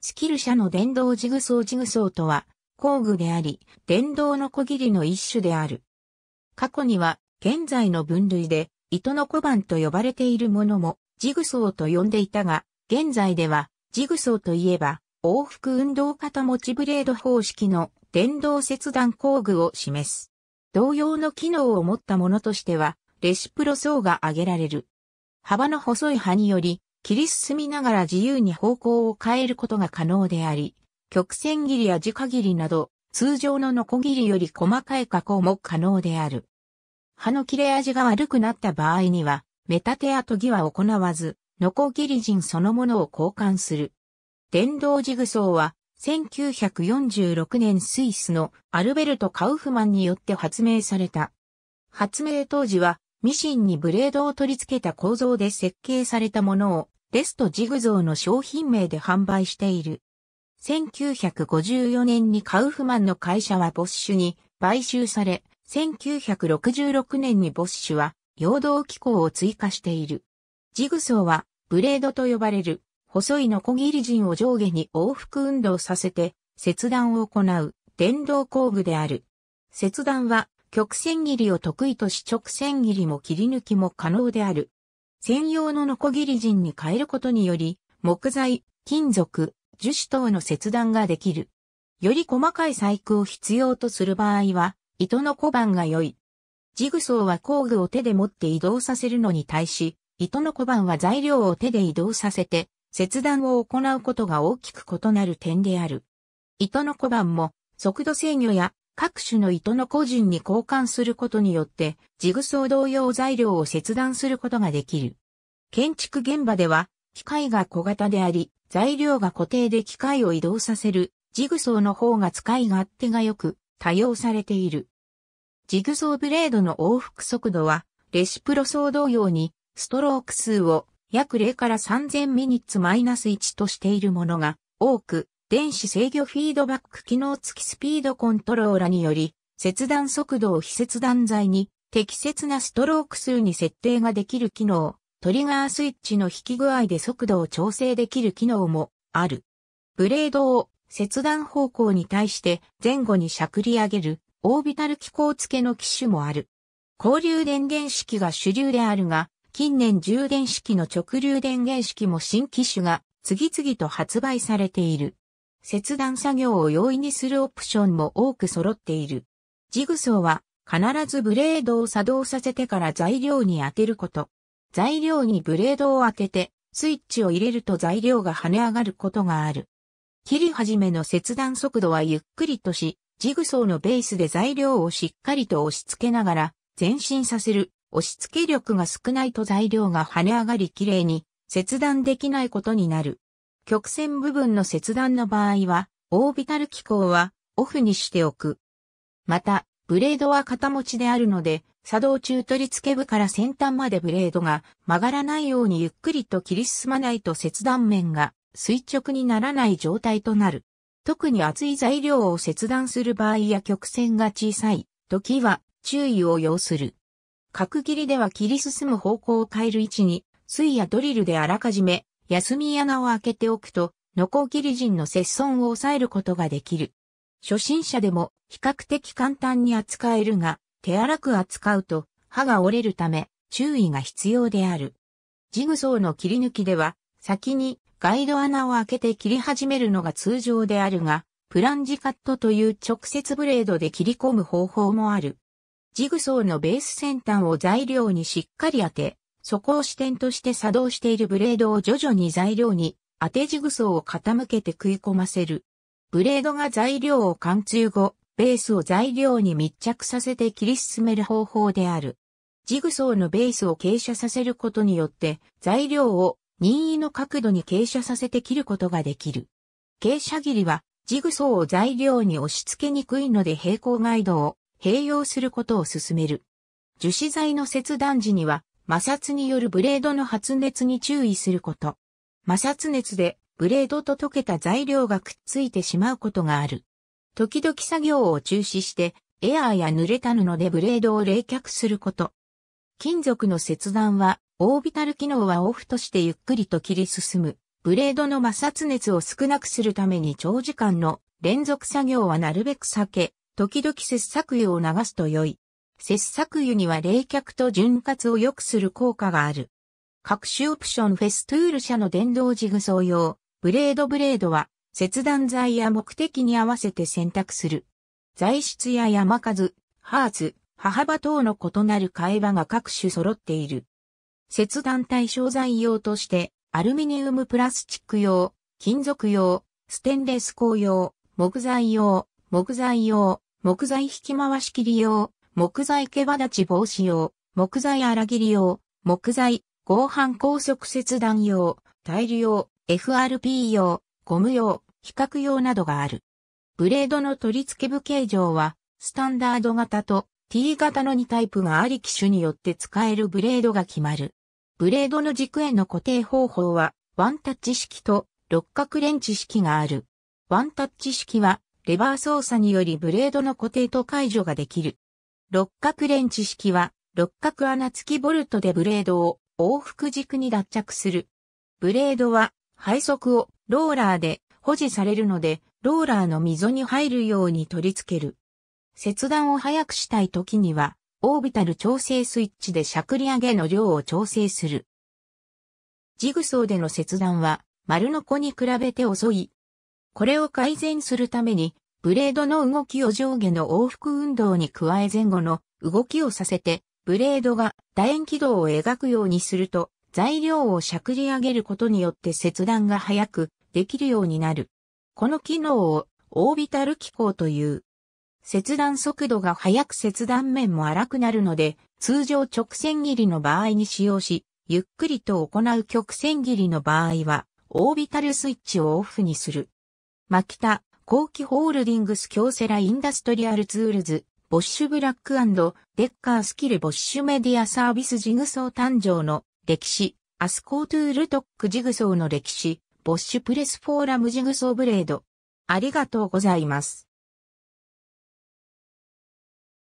スキル社の電動ジグソージグソーとは、工具であり、電動の小切りの一種である。過去には、現在の分類で、糸の小判と呼ばれているものも、ジグソーと呼んでいたが、現在では、ジグソーといえば、往復運動型持ちブレード方式の電動切断工具を示す。同様の機能を持ったものとしては、レシプロソーが挙げられる。幅の細い刃により、切り進みながら自由に方向を変えることが可能であり、曲線切りや直切りなど、通常のノコギリより細かい加工も可能である。刃の切れ味が悪くなった場合には、目立てや研ぎは行わず、ノコギリ陣そのものを交換する。電動ジグソーは、1946年スイスのアルベルト・カウフマンによって発明された。発明当時はミシンにブレードを取り付けた構造で設計されたものをレストジグゾーの商品名で販売している。1954年にカウフマンの会社はボッシュに買収され、1966年にボッシュは陽動機構を追加している。ジグソーはブレードと呼ばれる細いノコギリ陣を上下に往復運動させて切断を行う電動工具である。切断は曲線切りを得意とし直線切りも切り抜きも可能である。専用のノコギリ陣に変えることにより、木材、金属、樹脂等の切断ができる。より細かい細工を必要とする場合は、糸の小判が良い。ジグソーは工具を手で持って移動させるのに対し、糸の小判は材料を手で移動させて、切断を行うことが大きく異なる点である。糸の小判も、速度制御や各種の糸の個人に交換することによって、ジグソー同様材料を切断することができる。建築現場では、機械が小型であり、材料が固定で機械を移動させる、ジグソーの方が使い勝手が良く、多用されている。ジグソーブレードの往復速度は、レシプロソー同様に、ストローク数を約0から3000ミニッツマイナス1としているものが多く、電子制御フィードバック機能付きスピードコントローラにより、切断速度を非切断剤に、適切なストローク数に設定ができる機能、トリガースイッチの引き具合で速度を調整できる機能もある。ブレードを切断方向に対して前後にしゃくり上げるオービタル機構付けの機種もある。交流電源式が主流であるが、近年充電式の直流電源式も新機種が次々と発売されている。切断作業を容易にするオプションも多く揃っている。ジグソーは必ずブレードを作動させてから材料に当てること。材料にブレードを当ててスイッチを入れると材料が跳ね上がることがある。切り始めの切断速度はゆっくりとし、ジグソーのベースで材料をしっかりと押し付けながら前進させる。押し付け力が少ないと材料が跳ね上がり綺麗に切断できないことになる。曲線部分の切断の場合は、オービタル機構はオフにしておく。また、ブレードは型持ちであるので、作動中取り付け部から先端までブレードが曲がらないようにゆっくりと切り進まないと切断面が垂直にならない状態となる。特に厚い材料を切断する場合や曲線が小さい時は注意を要する。角切りでは切り進む方向を変える位置に、水やドリルであらかじめ休み穴を開けておくと、ノコギリ人の節損を抑えることができる。初心者でも比較的簡単に扱えるが、手荒く扱うと刃が折れるため注意が必要である。ジグソーの切り抜きでは、先にガイド穴を開けて切り始めるのが通常であるが、プランジカットという直接ブレードで切り込む方法もある。ジグソーのベース先端を材料にしっかり当て、そこを支点として作動しているブレードを徐々に材料に当てジグソーを傾けて食い込ませる。ブレードが材料を貫通後、ベースを材料に密着させて切り進める方法である。ジグソーのベースを傾斜させることによって材料を任意の角度に傾斜させて切ることができる。傾斜切りはジグソーを材料に押し付けにくいので平行ガイドを併用することを進める。樹脂材の切断時には摩擦によるブレードの発熱に注意すること。摩擦熱でブレードと溶けた材料がくっついてしまうことがある。時々作業を中止して、エアーや濡れた布でブレードを冷却すること。金属の切断は、オービタル機能はオフとしてゆっくりと切り進む。ブレードの摩擦熱を少なくするために長時間の連続作業はなるべく避け、時々切削油を流すと良い。切削油には冷却と潤滑を良くする効果がある。各種オプションフェストゥール社の電動ジグソー用、ブレードブレードは、切断材や目的に合わせて選択する。材質や山数、ハーツ、歯幅等の異なる替え刃が各種揃っている。切断対象材用として、アルミニウムプラスチック用、金属用、ステンレス鋼用、木材用、木材用、木材引き回し切り用、木材毛羽立ち防止用、木材荒切り用、木材、合板高速切断用、タイル用、FRP 用、ゴム用、比較用などがある。ブレードの取り付け部形状は、スタンダード型と T 型の2タイプがあり機種によって使えるブレードが決まる。ブレードの軸への固定方法は、ワンタッチ式と六角レンチ式がある。ワンタッチ式は、レバー操作によりブレードの固定と解除ができる。六角レンチ式は、六角穴付きボルトでブレードを往復軸に脱着する。ブレードは、配速をローラーで保持されるので、ローラーの溝に入るように取り付ける。切断を早くしたい時には、オービタル調整スイッチでしゃくり上げの量を調整する。ジグソーでの切断は、丸の子に比べて遅い。これを改善するために、ブレードの動きを上下の往復運動に加え前後の動きをさせて、ブレードが楕円軌道を描くようにすると、材料をしゃくり上げることによって切断が早くできるようになる。この機能をオービタル機構という。切断速度が速く切断面も荒くなるので、通常直線切りの場合に使用し、ゆっくりと行う曲線切りの場合は、オービタルスイッチをオフにする。巻きた。後期ホールディングス京セラインダストリアルツールズ、ボッシュブラックデッカースキルボッシュメディアサービスジグソー誕生の歴史、アスコートゥールトックジグソーの歴史、ボッシュプレスフォーラムジグソーブレード。ありがとうございます。